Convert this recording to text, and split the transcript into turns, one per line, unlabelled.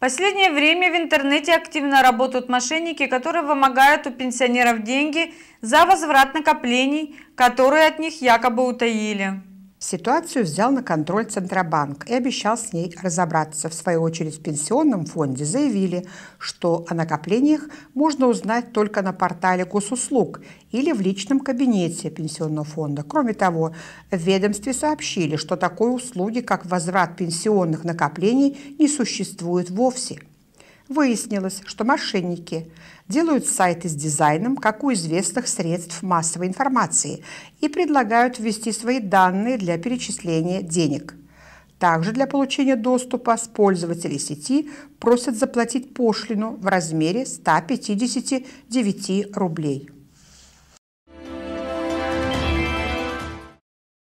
Последнее время в интернете активно работают мошенники, которые вымогают у пенсионеров деньги за возврат накоплений, которые от них якобы утаили.
Ситуацию взял на контроль Центробанк и обещал с ней разобраться. В свою очередь в пенсионном фонде заявили, что о накоплениях можно узнать только на портале госуслуг или в личном кабинете пенсионного фонда. Кроме того, в ведомстве сообщили, что такой услуги, как возврат пенсионных накоплений, не существует вовсе – Выяснилось, что мошенники делают сайты с дизайном, как у известных средств массовой информации, и предлагают ввести свои данные для перечисления денег. Также для получения доступа с пользователей сети просят заплатить пошлину в размере 159 рублей.